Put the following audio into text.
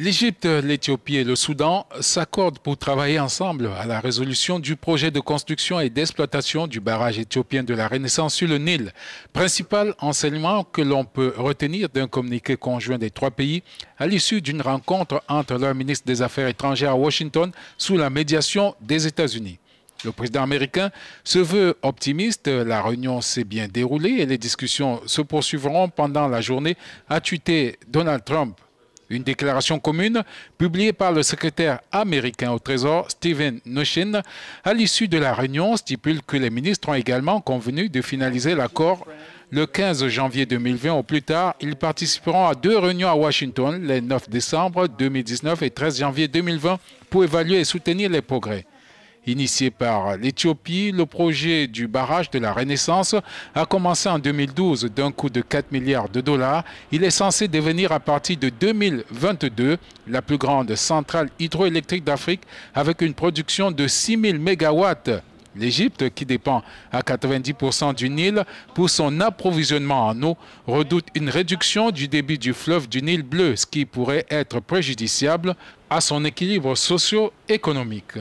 L'Égypte, l'Éthiopie et le Soudan s'accordent pour travailler ensemble à la résolution du projet de construction et d'exploitation du barrage éthiopien de la Renaissance sur le Nil. Principal enseignement que l'on peut retenir d'un communiqué conjoint des trois pays à l'issue d'une rencontre entre leurs ministres des Affaires étrangères à Washington sous la médiation des États-Unis. Le président américain se veut optimiste. La réunion s'est bien déroulée et les discussions se poursuivront pendant la journée, a tweeté Donald Trump. Une déclaration commune publiée par le secrétaire américain au Trésor Steven Mnuchin à l'issue de la réunion stipule que les ministres ont également convenu de finaliser l'accord le 15 janvier 2020 au plus tard. Ils participeront à deux réunions à Washington les 9 décembre 2019 et 13 janvier 2020 pour évaluer et soutenir les progrès. Initié par l'Éthiopie, le projet du barrage de la Renaissance a commencé en 2012 d'un coût de 4 milliards de dollars. Il est censé devenir à partir de 2022 la plus grande centrale hydroélectrique d'Afrique avec une production de 6000 MW. L'Égypte, qui dépend à 90% du Nil pour son approvisionnement en eau, redoute une réduction du débit du fleuve du Nil bleu, ce qui pourrait être préjudiciable à son équilibre socio-économique.